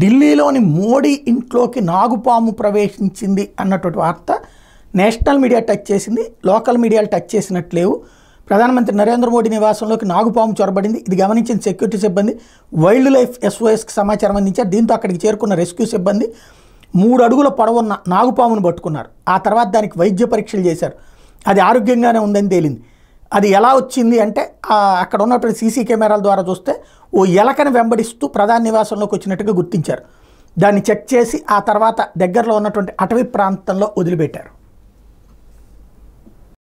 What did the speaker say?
ఢిల్లీలోని మోడీ ఇంట్లోకి నాగుపాము ప్రవేశించింది అన్నటువంటి వార్త నేషనల్ మీడియా టచ్ చేసింది లోకల్ మీడియాలు టచ్ చేసినట్లు లేవు ప్రధానమంత్రి నరేంద్ర మోడీ నివాసంలోకి నాగుపాము చొరబడింది ఇది గమనించిన సెక్యూరిటీ సిబ్బంది వైల్డ్ లైఫ్ ఎస్ఓఎస్కి సమాచారం అందించారు దీంతో అక్కడికి చేరుకున్న రెస్క్యూ సిబ్బంది మూడు అడుగుల పొడవున్న నాగుపామును పట్టుకున్నారు ఆ తర్వాత దానికి వైద్య పరీక్షలు చేశారు అది ఆరోగ్యంగానే ఉందని తేలింది అది ఎలా వచ్చింది అంటే అక్కడ ఉన్నటువంటి సీసీ కెమెరాల ద్వారా చూస్తే ఓ ఎలకని వెంబడిస్తూ ప్రధాన నివాసంలోకి వచ్చినట్టుగా గుర్తించారు దాన్ని చెక్ చేసి ఆ తర్వాత దగ్గరలో ఉన్నటువంటి అటవీ ప్రాంతంలో వదిలిపెట్టారు